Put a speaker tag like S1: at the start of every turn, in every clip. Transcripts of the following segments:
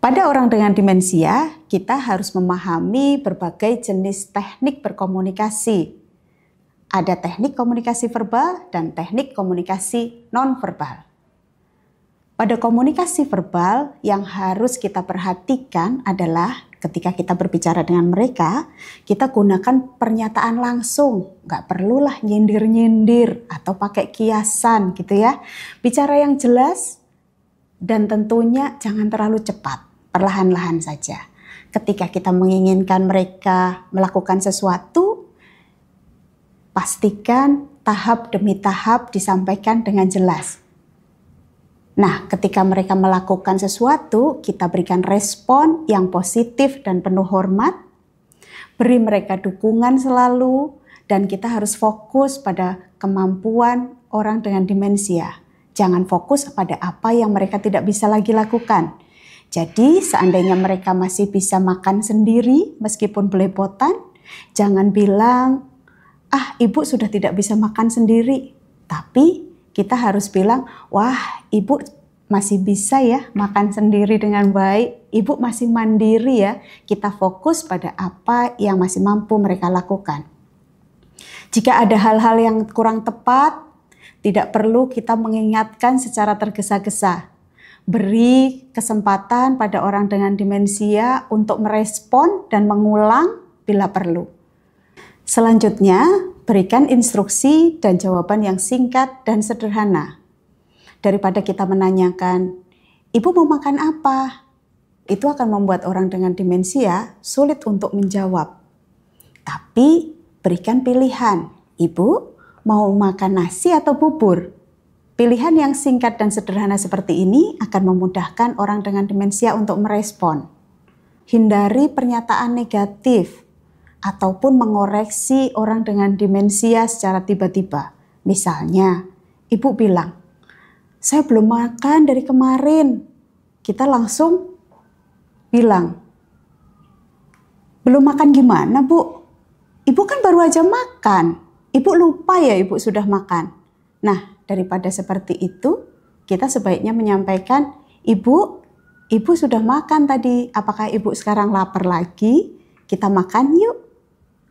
S1: Pada orang dengan demensia, kita harus memahami berbagai jenis teknik berkomunikasi. Ada teknik komunikasi verbal dan teknik komunikasi non-verbal. Pada komunikasi verbal, yang harus kita perhatikan adalah ketika kita berbicara dengan mereka, kita gunakan pernyataan langsung, nggak perlulah nyindir-nyindir atau pakai kiasan gitu ya. Bicara yang jelas dan tentunya jangan terlalu cepat perlahan-lahan saja. Ketika kita menginginkan mereka melakukan sesuatu, pastikan tahap demi tahap disampaikan dengan jelas. Nah, ketika mereka melakukan sesuatu, kita berikan respon yang positif dan penuh hormat. Beri mereka dukungan selalu, dan kita harus fokus pada kemampuan orang dengan demensia. Jangan fokus pada apa yang mereka tidak bisa lagi lakukan jadi seandainya mereka masih bisa makan sendiri meskipun belepotan, jangan bilang, ah ibu sudah tidak bisa makan sendiri. Tapi kita harus bilang, wah ibu masih bisa ya makan sendiri dengan baik. Ibu masih mandiri ya. Kita fokus pada apa yang masih mampu mereka lakukan. Jika ada hal-hal yang kurang tepat, tidak perlu kita mengingatkan secara tergesa-gesa beri kesempatan pada orang dengan demensia untuk merespon dan mengulang bila perlu. Selanjutnya, berikan instruksi dan jawaban yang singkat dan sederhana. Daripada kita menanyakan, "Ibu mau makan apa?" itu akan membuat orang dengan demensia sulit untuk menjawab. Tapi berikan pilihan, "Ibu mau makan nasi atau bubur?" Pilihan yang singkat dan sederhana seperti ini akan memudahkan orang dengan demensia untuk merespon. Hindari pernyataan negatif ataupun mengoreksi orang dengan demensia secara tiba-tiba. Misalnya, ibu bilang, "Saya belum makan dari kemarin." Kita langsung bilang, "Belum makan gimana, Bu? Ibu kan baru aja makan. Ibu lupa ya, Ibu sudah makan." Nah, Daripada seperti itu, kita sebaiknya menyampaikan, Ibu, Ibu sudah makan tadi, apakah Ibu sekarang lapar lagi? Kita makan yuk.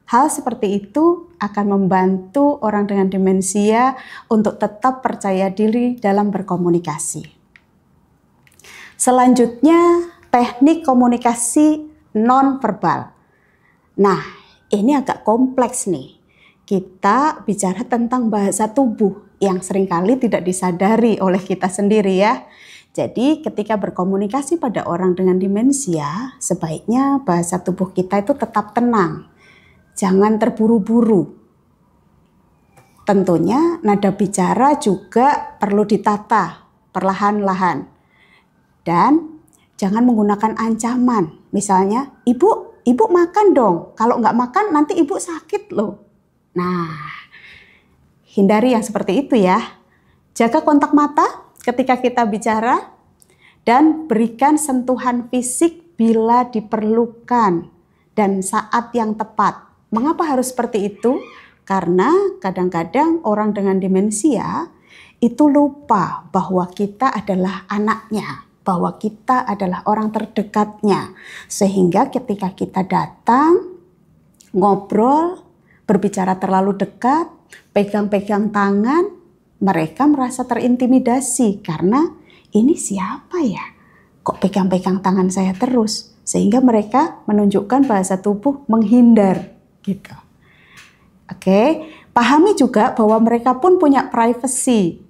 S1: Hal seperti itu akan membantu orang dengan demensia untuk tetap percaya diri dalam berkomunikasi. Selanjutnya, teknik komunikasi non verbal. Nah, ini agak kompleks nih. Kita bicara tentang bahasa tubuh, yang seringkali tidak disadari oleh kita sendiri ya. Jadi ketika berkomunikasi pada orang dengan demensia, sebaiknya bahasa tubuh kita itu tetap tenang. Jangan terburu-buru. Tentunya nada bicara juga perlu ditata perlahan-lahan. Dan jangan menggunakan ancaman. Misalnya, ibu, ibu makan dong. Kalau nggak makan nanti ibu sakit loh. Nah, hindari yang seperti itu ya. Jaga kontak mata ketika kita bicara dan berikan sentuhan fisik bila diperlukan dan saat yang tepat. Mengapa harus seperti itu? Karena kadang-kadang orang dengan demensia itu lupa bahwa kita adalah anaknya, bahwa kita adalah orang terdekatnya. Sehingga ketika kita datang, ngobrol, berbicara terlalu dekat, pegang-pegang tangan, mereka merasa terintimidasi karena ini siapa ya? Kok pegang-pegang tangan saya terus? Sehingga mereka menunjukkan bahasa tubuh menghindar gitu. Oke, pahami juga bahwa mereka pun punya privacy.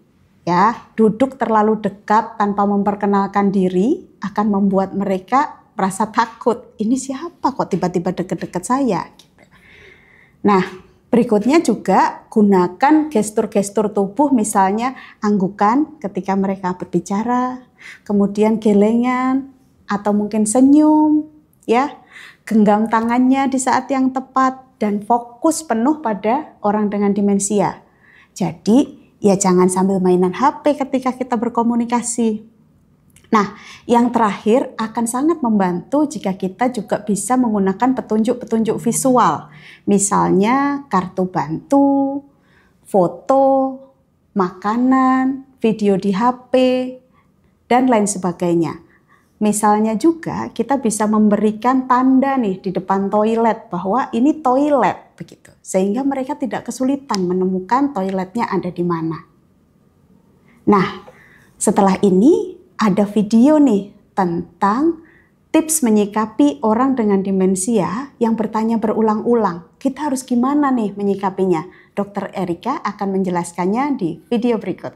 S1: Ya, duduk terlalu dekat tanpa memperkenalkan diri akan membuat mereka merasa takut. Ini siapa kok tiba-tiba deket-deket saya? Gitu. Nah, Berikutnya juga gunakan gestur-gestur tubuh misalnya anggukan ketika mereka berbicara, kemudian gelengan atau mungkin senyum ya. Genggam tangannya di saat yang tepat dan fokus penuh pada orang dengan demensia. Jadi, ya jangan sambil mainan HP ketika kita berkomunikasi. Nah, yang terakhir akan sangat membantu jika kita juga bisa menggunakan petunjuk-petunjuk visual. Misalnya kartu bantu, foto, makanan, video di HP, dan lain sebagainya. Misalnya juga kita bisa memberikan tanda nih di depan toilet bahwa ini toilet begitu. Sehingga mereka tidak kesulitan menemukan toiletnya ada di mana. Nah, setelah ini ada video nih tentang tips menyikapi orang dengan demensia yang bertanya berulang-ulang. Kita harus gimana nih menyikapinya? Dokter Erika akan menjelaskannya di video berikut.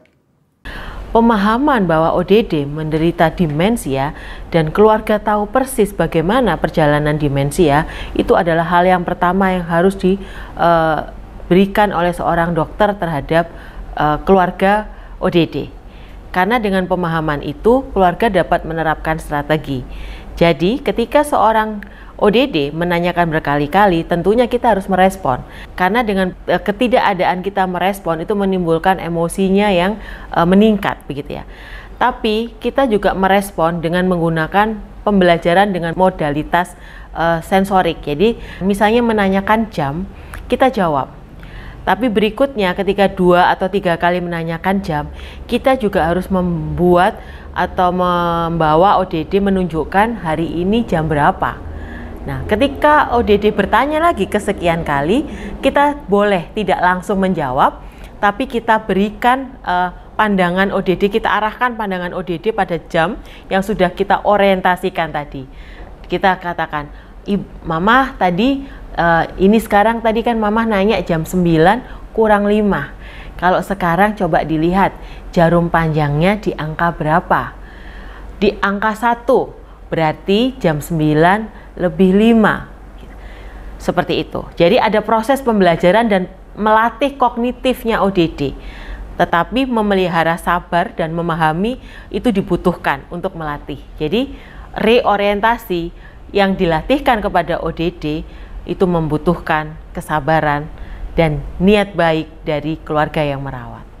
S2: Pemahaman bahwa ODD menderita demensia dan keluarga tahu persis bagaimana perjalanan demensia itu adalah hal yang pertama yang harus diberikan eh, oleh seorang dokter terhadap eh, keluarga ODD. Karena dengan pemahaman itu, keluarga dapat menerapkan strategi. Jadi, ketika seorang ODD menanyakan berkali-kali, tentunya kita harus merespon. Karena dengan eh, ketidakadaan kita merespon itu menimbulkan emosinya yang eh, meningkat begitu ya. Tapi kita juga merespon dengan menggunakan pembelajaran dengan modalitas eh, sensorik. Jadi, misalnya menanyakan jam, kita jawab tapi berikutnya ketika dua atau tiga kali menanyakan jam, kita juga harus membuat atau membawa ODD menunjukkan hari ini jam berapa. Nah, ketika ODD bertanya lagi kesekian kali, kita boleh tidak langsung menjawab, tapi kita berikan uh, pandangan ODD, kita arahkan pandangan ODD pada jam yang sudah kita orientasikan tadi. Kita katakan, Mama tadi uh, ini sekarang tadi kan mama nanya jam 9 kurang 5. Kalau sekarang coba dilihat jarum panjangnya di angka berapa? Di angka 1 berarti jam 9 lebih 5. Seperti itu. Jadi ada proses pembelajaran dan melatih kognitifnya ODD. Tetapi memelihara sabar dan memahami itu dibutuhkan untuk melatih. Jadi reorientasi yang dilatihkan kepada ODD itu membutuhkan kesabaran dan niat baik dari keluarga yang merawat.